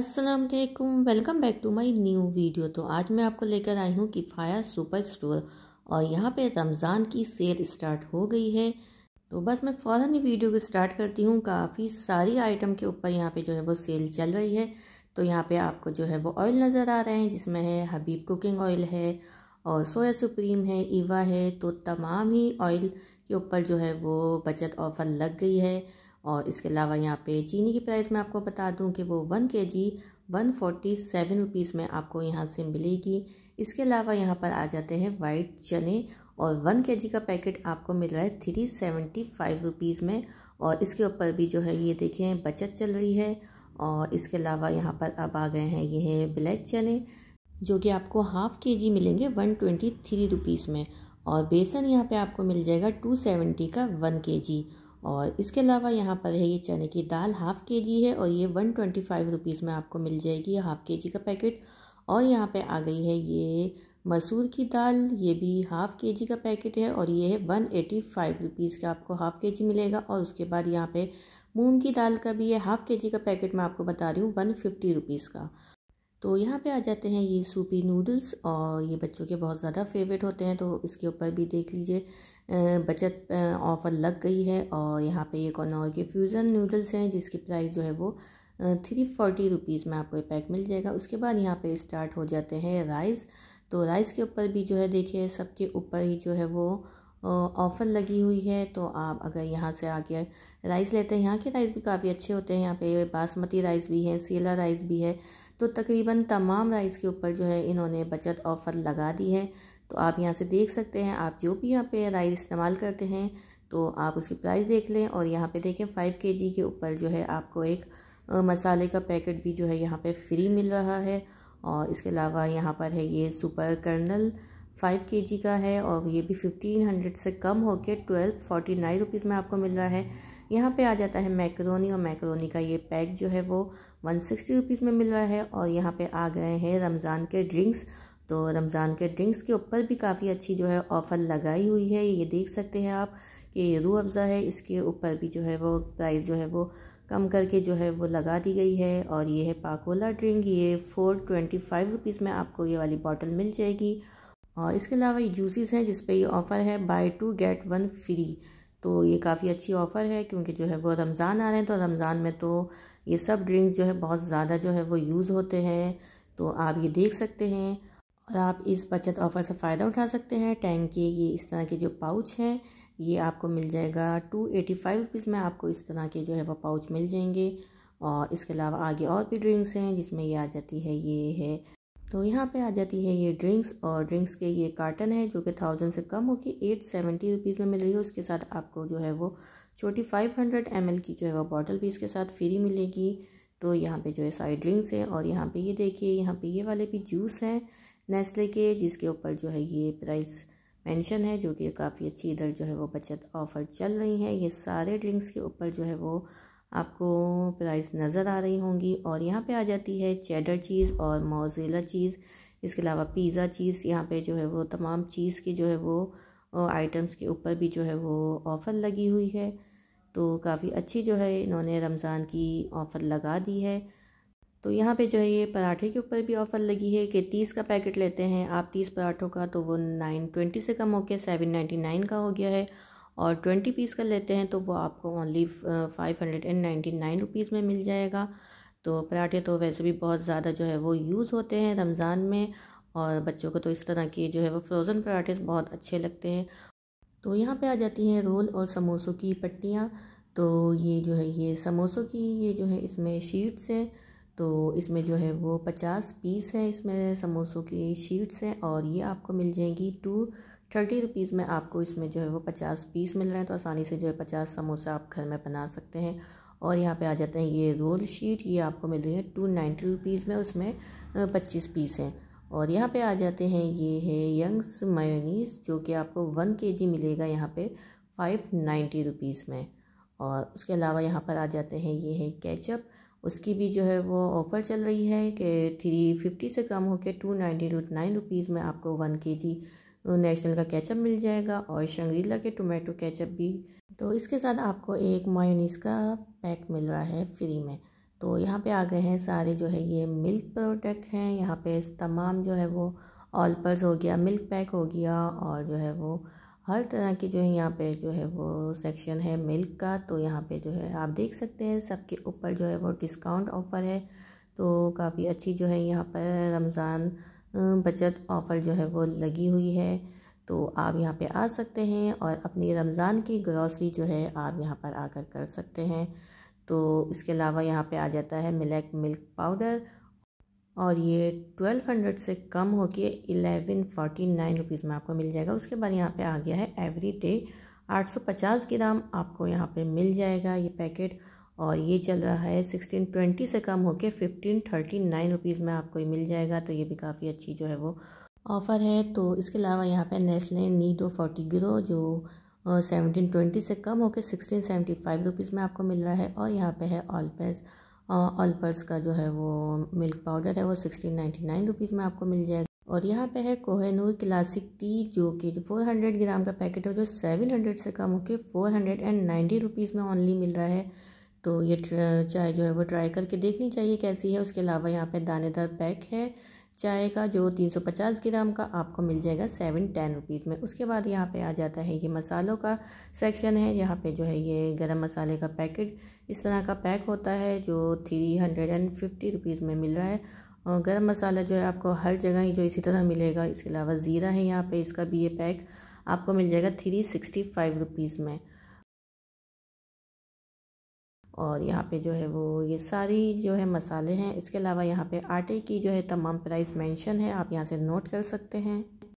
अस्सलाम वालेकुम welcome back to my new video तो आज मैं आपको लेकर आई हूँ किफ़ाया सुपर स्टोर और यहाँ पे रमज़ान की सेल स्टार्ट हो गई है तो बस मैं फ़ौर ही वीडियो को स्टार्ट करती हूँ काफ़ी सारी आइटम के ऊपर यहाँ पे जो है वो सेल चल रही है तो यहाँ पे आपको जो है वो ऑयल नज़र आ रहे हैं जिसमें है हबीब कुकिंग ऑयल है और सोया सुप्रीम है ईवा है तो तमाम ही ऑयल के ऊपर जो है वो बचत ऑफ़र लग गई है और इसके अलावा यहाँ पे चीनी की प्राइस मैं आपको बता दूँ कि वो one K G one forty seven rupees में आपको यहाँ से मिलेगी इसके अलावा यहाँ पर आ जाते हैं वाइट चने और वन के जी का पैकेट आपको मिल रहा है थ्री सेवेंटी फाइव रुपीज़ में और इसके ऊपर भी जो है ये देखें बचत चल रही है और इसके अलावा यहाँ पर अब आ गए हैं ये ब्लैक चने जो कि आपको हाफ़ के जी मिलेंगे वन ट्वेंटी थ्री रुपीज़ में और बेसन यहाँ पे आपको मिल जाएगा टू सेवेंटी का वन के जी और इसके अलावा यहाँ पर है ये चने की दाल हाफ़ के जी है और ये वन ट्वेंटी फाइव रुपीज़ में आपको मिल जाएगी हाफ़ के जी का पैकेट और यहाँ पे आ गई है ये मसूर की दाल ये भी हाफ़ के जी का पैकेट है और ये है वन एटी फाइव रुपीज़ का आपको हाफ़ के जी मिलेगा और उसके बाद यहाँ पे मूंग की दाल का भी है हाफ़ के जी का पैकेट मैं आपको बता रही हूँ वन फिफ्टी रुपीज़ का तो यहाँ पे आ जाते हैं ये सूपी नूडल्स और ये बच्चों के बहुत ज़्यादा फेवरेट होते हैं तो इसके ऊपर भी देख लीजिए बचत ऑफ़र लग गई है और यहाँ पे ये कॉर्नर के फ्यूज़न नूडल्स हैं जिसकी प्राइस जो है वो थ्री फोर्टी रुपीज़ में आपको ये पैक मिल जाएगा उसके बाद यहाँ पे स्टार्ट हो जाते हैं राइस तो राइस के ऊपर भी जो है देखिए सबके ऊपर ही जो है वो ऑफ़र लगी हुई है तो आप अगर यहाँ से आके राइस लेते हैं यहाँ के राइस भी काफ़ी अच्छे होते हैं यहाँ पे बासमती राइस भी है सीला राइस भी है तो तकरीबन तमाम राइस के ऊपर जो है इन्होंने बचत ऑफ़र लगा दी है तो आप यहाँ से देख सकते हैं आप जो भी यहाँ पे राइस इस्तेमाल करते हैं तो आप उसकी प्राइस देख लें और यहाँ पे देखें फ़ाइव के जी के ऊपर जो है आपको एक मसाले का पैकेट भी जो है यहाँ पे फ्री मिल रहा है और इसके अलावा यहाँ पर है ये सुपर कर्नल फ़ाइव के जी का है और ये भी फिफ्टीन हंड्रेड से कम के ट्वेल्व फोर्टी नाइन रुपीज़ में आपको मिल रहा है यहाँ पे आ जाता है मैक्रोनी और मैक्रोनी का ये पैक जो है वो वन सिक्सटी रुपीज़ में मिल रहा है और यहाँ पे आ गए हैं रमज़ान के ड्रिंक्स तो रमज़ान के ड्रिंक्स के ऊपर भी काफ़ी अच्छी जो है ऑफ़र लगाई हुई है ये देख सकते हैं आप कि ये रू अफ़ज़ा है इसके ऊपर भी जो है वो प्राइस जो है वो कम करके जो है वो लगा दी गई है और ये है पाकोला ड्रिंक ये फ़ोर ट्वेंटी फाइव रुपीज़ में आपको ये वाली बॉटल मिल जाएगी और इसके अलावा ये जूसेस हैं जिस पे ये ऑफ़र है buy two get one free तो ये काफ़ी अच्छी ऑफ़र है क्योंकि जो है वो रमज़ान आ रहे हैं तो रमज़ान में तो ये सब ड्रिंक्स जो है बहुत ज़्यादा जो है वो यूज़ होते हैं तो आप ये देख सकते हैं और आप इस बचत ऑफ़र से फ़ायदा उठा सकते हैं टैंक के ये इस तरह के जो पाउच हैं ये आपको मिल जाएगा टू एटी फाइव रुपीज़ में आपको इस तरह के जो है वह पाउच मिल जाएंगे और इसके अलावा आगे और भी ड्रिंक्स हैं जिसमें ये आ जाती है ये है तो यहाँ पे आ जाती है ये ड्रिंक्स और ड्रिंक्स के ये कार्टन है जो कि थाउजेंड से कम होके एट सेवेंटी रुपीज़ में मिल रही है उसके साथ आपको जो है वो छोटी फाइव हंड्रेड एम एल की जो है वो बॉटल भी इसके साथ फ्री मिलेगी तो यहाँ पे जो है साइड ड्रिंक्स है और यहाँ पे ये देखिए यहाँ पे ये वाले भी जूस हैं नेस्ले के जिसके ऊपर जो है ये प्राइस मेंशन है जो कि काफ़ी अच्छी इधर जो है वो बचत ऑफ़र चल रही है ये सारे ड्रिंक्स के ऊपर जो है वो आपको प्राइस नज़र आ रही होंगी और यहाँ पे आ जाती है चेडर चीज़ और मोजेला चीज़ इसके अलावा पिज़्ज़ा चीज़ यहाँ पे जो है वो तमाम चीज़ की जो है वो आइटम्स के ऊपर भी जो है वो ऑफ़र लगी हुई है तो काफ़ी अच्छी जो है इन्होंने रमज़ान की ऑफ़र लगा दी है तो यहाँ पे जो है ये पराठे के ऊपर भी ऑफ़र लगी है कि तीस का पैकेट लेते हैं आप तीस पराठों का तो वो नाइन ट्वेंटी से कम हो गया सेवन नाइन्टी नाइन का हो गया है और ट्वेंटी पीस का लेते हैं तो वो आपको only five hundred and ninety nine rupees में मिल जाएगा तो पराठे तो वैसे भी बहुत ज़्यादा जो है वो यूज़ होते हैं रमज़ान में और बच्चों को तो इस तरह के जो है वो फ्रोज़न पराठे बहुत अच्छे लगते हैं तो यहाँ पर आ जाती हैं रोल और समोसों की पट्टियाँ तो ये जो है ये समोसों की ये जो है इसमें शीट्स हैं तो इसमें जो है वो पचास पीस है इसमें समोसों की शीट्स हैं और ये आपको मिल जाएंगी टू थर्टी रुपीज़ में आपको इसमें जो है वो पचास पीस मिल रहे हैं तो आसानी से जो है पचास समोसा आप घर में बना सकते हैं और यहाँ पे आ जाते हैं ये रोल शीट ये आपको मिल रही है टू नाइन्टी रुपीज़ में उसमें पच्चीस पीस हैं और यहाँ पे आ जाते हैं ये है यंग्स मायोनीस जो कि आपको वन के जी मिलेगा यहाँ पर फाइव नाइन्टी रुपीज़ में और उसके अलावा यहाँ पर आ जाते हैं ये है कैचअप उसकी भी जो है वो ऑफ़र चल रही है कि थ्री फिफ्टी से कम होकर टू नाइन्टी नाइन रुपीज़ में आपको वन के जी नेशनल का केचप मिल जाएगा और शंगरीला के टोमेटो केचप भी तो इसके साथ आपको एक मायोनीस का पैक मिल रहा है फ्री में तो यहाँ पे आ गए हैं सारे जो है ये मिल्क प्रोडक्ट हैं यहाँ पे तमाम जो है वो ऑलपर्स हो गया मिल्क पैक हो गया और जो है वो हर तरह की जो है यहाँ पे जो है वो सेक्शन है मिल्क का तो यहाँ पे जो है आप देख सकते हैं सबके ऊपर जो है वो डिस्काउंट ऑफ़र है तो काफ़ी अच्छी जो है यहाँ पर रमज़ान बचत ऑफ़र जो है वो लगी हुई है तो आप यहाँ पे आ सकते हैं और अपनी रमज़ान की ग्रॉसरी जो है आप यहाँ पर आकर कर सकते हैं तो इसके अलावा यहाँ पर आ जाता है मिलैक मिल्क पाउडर और ये ट्वेल्व हंड्रेड से कम के एलेवन फोर्टी नाइन रुपीज़ में आपको मिल जाएगा उसके बाद यहाँ पे आ गया है एवरी डे आठ सौ पचास ग्राम आपको यहाँ पे मिल जाएगा ये पैकेट और ये चल रहा है सिक्सटीन ट्वेंटी से कम होकर फिफ्टीन थर्टी नाइन रुपीज़ में आपको ये मिल जाएगा तो ये भी काफ़ी अच्छी जो है वो ऑफ़र है तो इसके अलावा यहाँ पे नेस्ले नीडो फोर्टी ग्रो जो सेवनटीन ट्वेंटी से कम होकर सिक्सटीन सेवेंटी फाइव रुपीज़ में आपको मिल रहा है और यहाँ पर है ऑलपेस्ट ऑलपर्स का जो है वो मिल्क पाउडर है वो सिक्सटीन नाइन्टी नाइन रुपीज़ में आपको मिल जाएगा और यहाँ पे है कोहनूर क्लासिक टी जो कि फोर हंड्रेड ग्राम का पैकेट है जो सेवन हंड्रेड से कम होके four hundred and ninety rupees में ऑनली मिल रहा है तो ये चाय जो है वो ट्राई करके देखनी चाहिए कैसी है उसके अलावा यहाँ पे दानेदार पैक है चाय का जो 350 ग्राम का आपको मिल जाएगा सेवन टेन रुपीज़ में उसके बाद यहाँ पे आ जाता है ये मसालों का सेक्शन है यहाँ पे जो है ये गरम मसाले का पैकेट इस तरह का पैक होता है जो three hundred and fifty rupees में मिल रहा है और गरम मसाला जो है आपको हर जगह ही जो इसी तरह मिलेगा इसके अलावा ज़ीरा है यहाँ पे इसका भी ये पैक आपको मिल जाएगा थ्री सिक्सटी फाइव रुपीज़ में और यहाँ पे जो है वो ये सारी जो है मसाले हैं इसके अलावा यहाँ पे आटे की जो है तमाम प्राइस मेंशन है आप यहाँ से नोट कर सकते हैं